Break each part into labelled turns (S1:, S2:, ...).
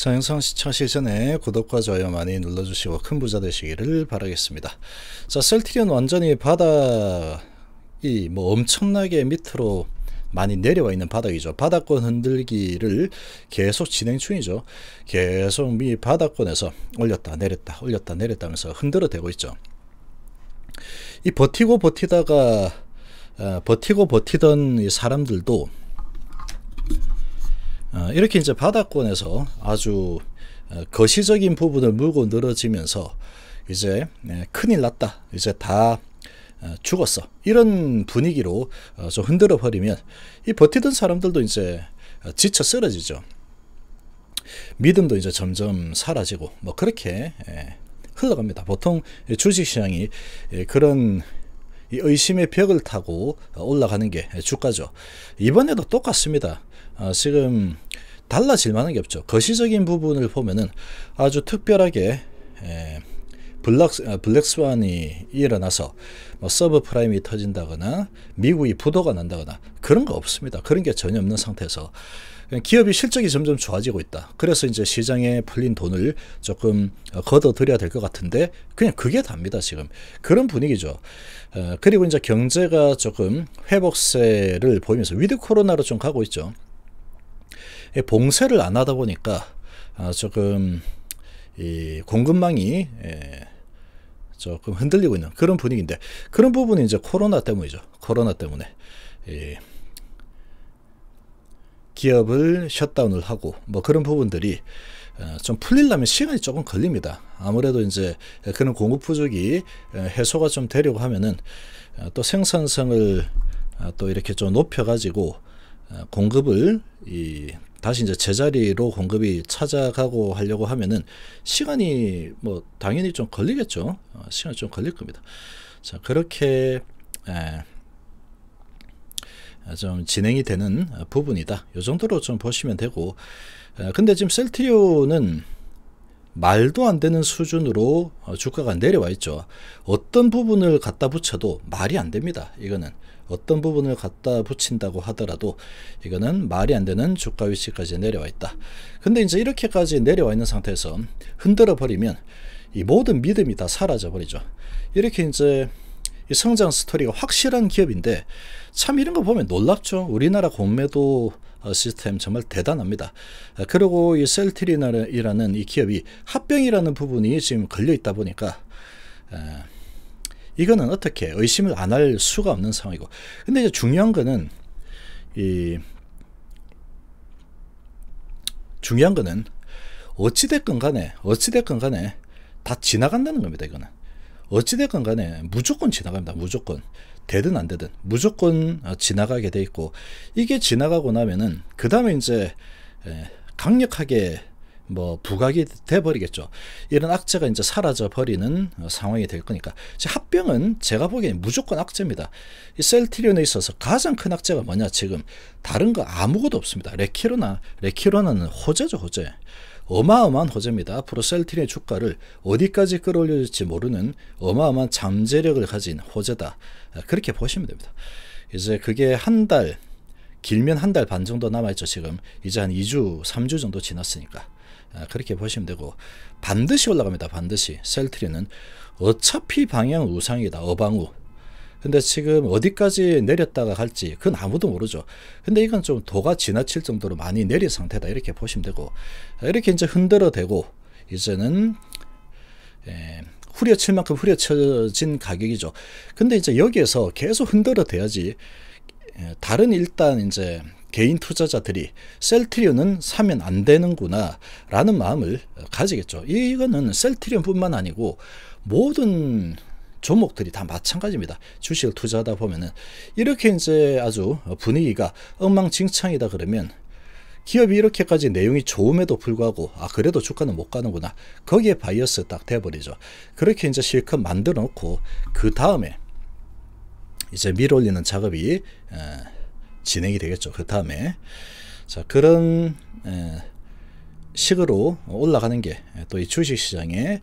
S1: 자 영상 시청하시기 전에 구독과 좋아요 많이 눌러주시고 큰 부자 되시기를 바라겠습니다. 자 셀트리온 완전히 바닥 이뭐 엄청나게 밑으로 많이 내려와 있는 바닥이죠. 바닥권 흔들기를 계속 진행 중이죠. 계속 미 바닥권에서 올렸다 내렸다 올렸다 내렸다 면서 흔들어 대고 있죠. 이 버티고 버티다가 어, 버티고 버티던 사람들도 어, 이렇게 이제 바닥권에서 아주 어, 거시적인 부분을 물고 늘어지면서 이제 예, 큰일 났다. 이제 다 어, 죽었어. 이런 분위기로 좀 흔들어 버리면 이 버티던 사람들도 이제 지쳐 쓰러지죠. 믿음도 이제 점점 사라지고 뭐 그렇게 예, 흘러갑니다. 보통 주식시장이 예, 그런 이 의심의 벽을 타고 어, 올라가는 게 주가죠. 이번에도 똑같습니다. 아, 지금 달라질 만한 게 없죠. 거시적인 부분을 보면은 아주 특별하게 에, 블락, 아, 블랙스완이 일어나서 뭐 서브 프라임이 터진다거나 미국이 부도가 난다거나 그런 거 없습니다. 그런 게 전혀 없는 상태에서 기업이 실적이 점점 좋아지고 있다. 그래서 이제 시장에 풀린 돈을 조금 걷어들여야 될 것 같은데 그냥 그게 답니다. 지금 그런 분위기죠. 어, 그리고 이제 경제가 조금 회복세를 보이면서 위드 코로나로 좀 가고 있죠. 봉쇄를 안 하다 보니까 어, 조금 이 공급망이 예, 조금 흔들리고 있는 그런 분위기인데 그런 부분이 이제 코로나 때문이죠. 코로나 때문에. 기업을 셧다운을 하고 뭐 그런 부분들이 어, 좀 풀리려면 시간이 조금 걸립니다. 아무래도 이제 그런 공급 부족이 어, 해소가 좀 되려고 하면은 어, 또 생산성을 또 이렇게 좀 높여가지고 공급을 이 다시 이제 제자리로 공급이 찾아가고 하려고 하면은 시간이 뭐 당연히 좀 걸리겠죠. 시간이 좀 걸릴 겁니다. 자, 그렇게 에, 좀 진행이 되는 부분이다. 이 정도로 좀 보시면 되고 어, 근데 지금 셀트리온은 말도 안 되는 수준으로 어, 주가가 내려와 있죠. 어떤 부분을 갖다 붙여도 말이 안 됩니다. 이거는 어떤 부분을 갖다 붙인다고 하더라도 이거는 말이 안 되는 주가 위치까지 내려와 있다. 근데 이제 이렇게까지 내려와 있는 상태에서 흔들어 버리면 이 모든 믿음이 다 사라져 버리죠. 이렇게 이제 이 성장 스토리가 확실한 기업인데 참 이런 거 보면 놀랍죠. 우리나라 공매도 어, 시스템 정말 대단합니다. 아, 그리고 이 셀트리나라는 이 기업이 합병이라는 부분이 지금 걸려 있다 보니까 아, 이거는 어떻게 의심을 안 할 수가 없는 상황이고 근데 이제 중요한 거는 이 중요한 거는 어찌됐건 간에 어찌됐건 간에 다 지나간다는 겁니다 이거는 어찌됐건 간에 무조건 지나갑니다. 무조건. 되든 안 되든 무조건 어, 지나가게 돼 있고 이게 지나가고 나면은 그 다음에 이제 강력하게 뭐 부각이 돼 버리겠죠. 이런 악재가 이제 사라져 버리는 어, 상황이 될 거니까. 합병은 제가 보기엔 무조건 악재입니다. 이 셀트리온에 있어서 가장 큰 악재가 뭐냐 지금 다른 거 아무것도 없습니다. 레키로나 레키로나는 호재죠 호재. 어마어마한 호재입니다. 프로셀틴의 주가를 어디까지 끌어올릴지 모르는 어마어마한 잠재력을 가진 호재다. 아, 그렇게 보시면 됩니다. 이제 그게 한 달, 길면 한 달 반 정도 남아있죠. 지금 이제 한 2주, 3주 정도 지났으니까. 아, 그렇게 보시면 되고 반드시 올라갑니다. 반드시 셀트리는 어차피 방향 우상이다. 어방우. 근데 지금 어디까지 내렸다가 갈지 그건 아무도 모르죠. 근데 이건 좀 도가 지나칠 정도로 많이 내린 상태다 이렇게 보시면 되고 이렇게 이제 흔들어 대고 이제는 에, 예, 후려칠 만큼 후려쳐진 가격이죠. 근데 이제 여기에서 계속 흔들어 대야지 예, 다른 일단 이제 개인 투자자들이 셀트리온은 사면 안 되는구나 라는 마음을 가지겠죠. 이거는 셀트리온뿐만 아니고 모든 종목들이 다 마찬가지입니다. 주식을 투자하다 보면은 이렇게 이제 아주 분위기가 엉망진창이다 그러면 기업이 이렇게까지 내용이 좋음에도 불구하고 아 그래도 주가는 못 가는구나 거기에 바이어스 딱 돼버리죠 그렇게 이제 실컷 만들어 놓고 그 다음에 이제 밀어올리는 작업이 에, 진행이 되겠죠 그 다음에 자 그런 에, 식으로 올라가는 게 또 이 주식 시장의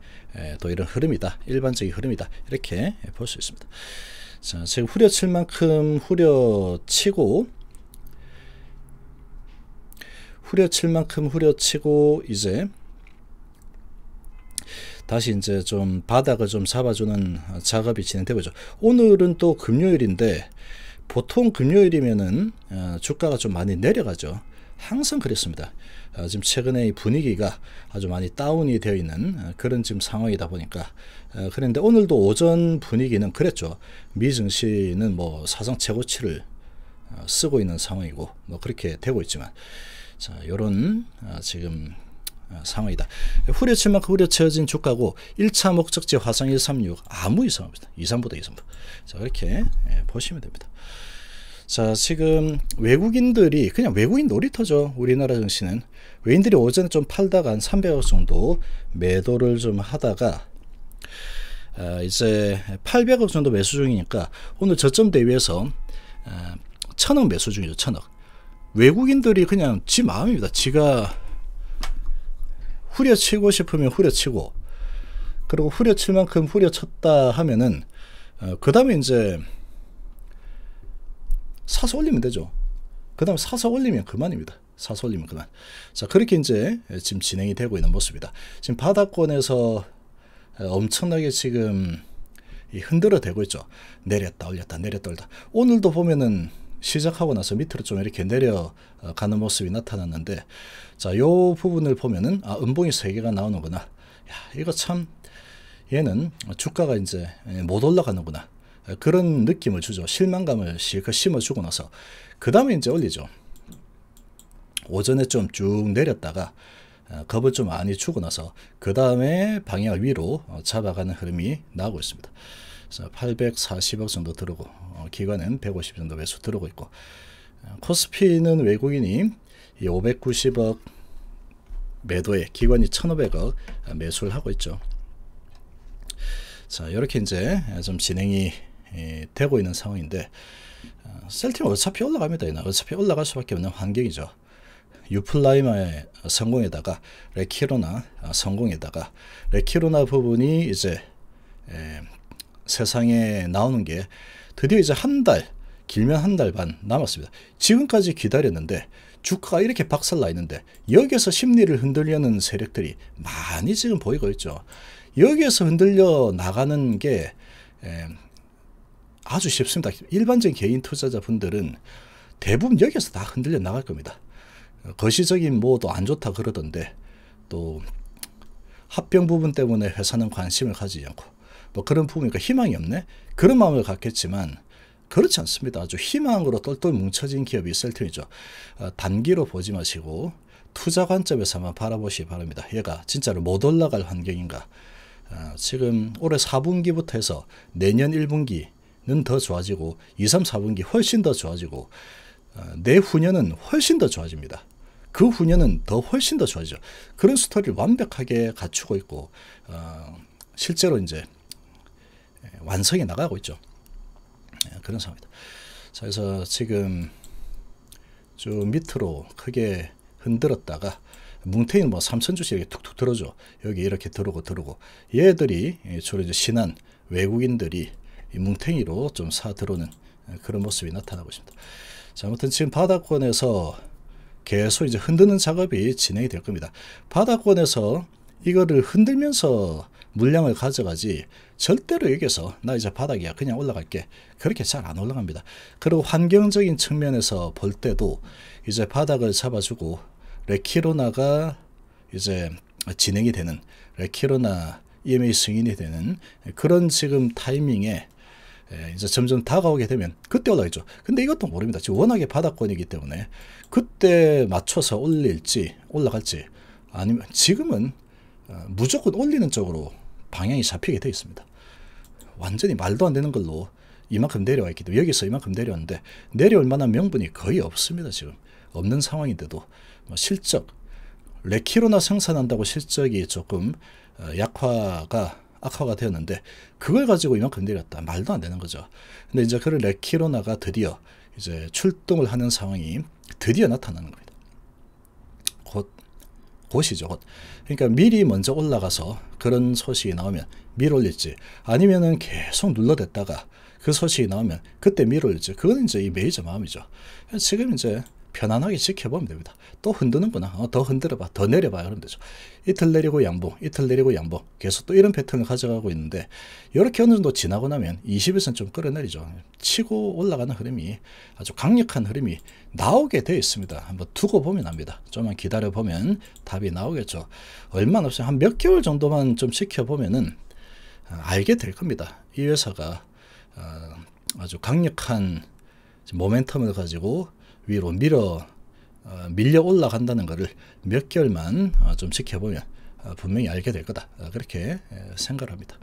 S1: 또 이런 흐름이다. 일반적인 흐름이다. 이렇게 볼 수 있습니다. 자, 지금 후려칠 만큼 후려치고 후려칠 만큼 후려치고 이제 다시 이제 좀 바닥을 좀 잡아주는 작업이 진행되고죠. 오늘은 또 금요일인데 보통 금요일이면은 어, 주가가 좀 많이 내려가죠. 항상 그랬습니다. 어, 지금 최근에 분위기가 아주 많이 다운이 되어 있는 어, 그런 지금 상황이다 보니까 어, 그런데 오늘도 오전 분위기는 그랬죠. 미 증시는 뭐 사상 최고치를 어, 쓰고 있는 상황이고 뭐 그렇게 되고 있지만 자 이런 어, 지금 상황이다. 후려칠 만큼 후려쳐진 주가고 1차 목적지 화상 136 아무 이상 없습니다. 2, 3보다 2, 3보. 자 이렇게 예, 보시면 됩니다. 자 지금 외국인들이 그냥 외국인 놀이터죠 우리나라 증시는 외인들이 어제는 좀 팔다가 한 300억 정도 매도를 좀 하다가 아, 이제 800억 정도 매수 중이니까 오늘 저점 대비해서 아, 천억 매수 중이죠 천억 외국인들이 그냥 지 마음입니다 지가 후려치고 싶으면 후려치고 그리고 후려칠 만큼 후려쳤다 하면은 어, 그 다음에 이제 사서 올리면 되죠. 그 다음 에 사서 올리면 그만입니다. 사서 올리면 그만. 자, 그렇게 이제 지금 진행이 되고 있는 모습이다. 지금 바닥권에서 엄청나게 지금 흔들어 대고 있죠. 내렸다 올렸다 내렸다 올렸다. 오늘도 보면은 시작하고 나서 밑으로 좀 이렇게 내려가는 모습이 나타났는데 자, 요 부분을 보면은 아, 음봉이 3개가 나오는구나. 야, 이거 참 얘는 주가가 이제 못 올라가는구나. 그런 느낌을 주죠. 실망감을 실컷 심어주고 나서 그 다음에 이제 올리죠. 오전에 좀 쭉 내렸다가 겁을 좀 많이 주고 나서 그 다음에 방향 위로 어, 잡아가는 흐름이 나오고 있습니다. 그래서 840억 정도 들어오고 어, 기관은 150 정도 매수 들어오고 있고 코스피는 외국인이 590억 매도에 기관이 1,500억 매수를 하고 있죠. 자 이렇게 이제 좀 진행이 예, 되고 있는 상황인데 어, 셀틱은 어차피 올라갑니다. 어차피 올라갈 수밖에 없는 환경이죠. 유플라이마의 성공에다가 레키로나 어, 성공에다가 레키로나 부분이 이제 에, 세상에 나오는 게 드디어 이제 한 달, 길면 한 달 반 남았습니다. 지금까지 기다렸는데 주가가 이렇게 박살나 있는데 여기에서 심리를 흔들려는 세력들이 많이 지금 보이고 있죠. 여기에서 흔들려 나가는 게 에, 아주 쉽습니다. 일반적인 개인 투자자분들은 대부분 여기서 다 흔들려 나갈 겁니다. 거시적인 뭐도 안 좋다 그러던데 또 합병 부분 때문에 회사는 관심을 가지지 않고 뭐 그런 부분이니까 희망이 없네 그런 마음을 갖겠지만 그렇지 않습니다. 아주 희망으로 똘똘 뭉쳐진 기업이 있을 테이죠. 어, 단기로 보지 마시고 투자 관점에서만 바라보시기 바랍니다. 얘가 진짜로 못 올라갈 환경인가 어, 지금 올해 4분기부터 해서 내년 1분기 더 좋아지고 2, 3, 4분기 훨씬 더 좋아지고 어, 내 후년은 훨씬 더 좋아집니다. 그 후년은 더 훨씬 더 좋아지죠. 그런 스토리를 완벽하게 갖추고 있고 어, 실제로 이제 예, 완성해 나가고 있죠. 예, 그런 상황입니다. 자, 그래서 지금 좀 밑으로 크게 흔들었다가 뭉태인 뭐 삼천 주씩 이렇게 툭툭 들어줘 여기 이렇게 들어오고 들어오고 얘들이 예, 주로 이제 신한 외국인들이 뭉탱이로 좀 사들어오는 그런 모습이 나타나고 있습니다. 자, 아무튼 지금 바닥권에서 계속 이제 흔드는 작업이 진행이 될 겁니다. 바닥권에서 이거를 흔들면서 물량을 가져가지 절대로 여기서 나 이제 바닥이야 그냥 올라갈게 그렇게 잘 안 올라갑니다. 그리고 환경적인 측면에서 볼 때도 이제 바닥을 잡아주고 레키로나가 이제 진행이 되는 레키로나 EMA 승인이 되는 그런 지금 타이밍에 예, 이제 점점 다가오게 되면 그때 올라겠죠. 근데 이것도 모릅니다. 지금 워낙에 바닥권이기 때문에 그때 맞춰서 올릴지 올라갈지 아니면 지금은 어, 무조건 올리는 쪽으로 방향이 잡히게 되어 있습니다. 완전히 말도 안 되는 걸로 이만큼 내려와 있기 도 여기서 이만큼 내려왔는데 내려올 만한 명분이 거의 없습니다. 지금 없는 상황인데도 뭐 실적 레키로나 생산한다고 실적이 조금 어, 약화가 악화가 되었는데 그걸 가지고 이만큼 내렸다. 말도 안 되는 거죠. 근데 이제 그런 레키로나가 드디어 이제 출동을 하는 상황이 드디어 나타나는 겁니다. 곧 곧이죠. 곧. 그러니까 미리 먼저 올라가서 그런 소식이 나오면 밀올릴지 아니면은 계속 눌러댔다가 그 소식이 나오면 그때 밀올릴지 그건 이제 이 메이저 마음이죠. 지금 이제 편안하게 지켜보면 됩니다. 또 흔드는구나. 어, 더 흔들어봐. 더 내려봐. 그러면 되죠. 이틀 내리고 양봉, 이틀 내리고 양봉. 계속 또 이런 패턴을 가져가고 있는데 이렇게 어느 정도 지나고 나면 20일선 좀 끌어내리죠. 치고 올라가는 흐름이 아주 강력한 흐름이 나오게 되어 있습니다. 한번 두고 보면 압니다. 좀만 기다려보면 답이 나오겠죠. 얼마 없어요. 한 몇 개월 정도만 좀 지켜보면은 아, 알게 될 겁니다. 이 회사가 어, 아주 강력한 모멘텀을 가지고 위로 밀어 어, 밀려 올라간다는 것을 몇 개월만 어, 좀 지켜보면 어, 분명히 알게 될 거다 어, 그렇게 생각합니다.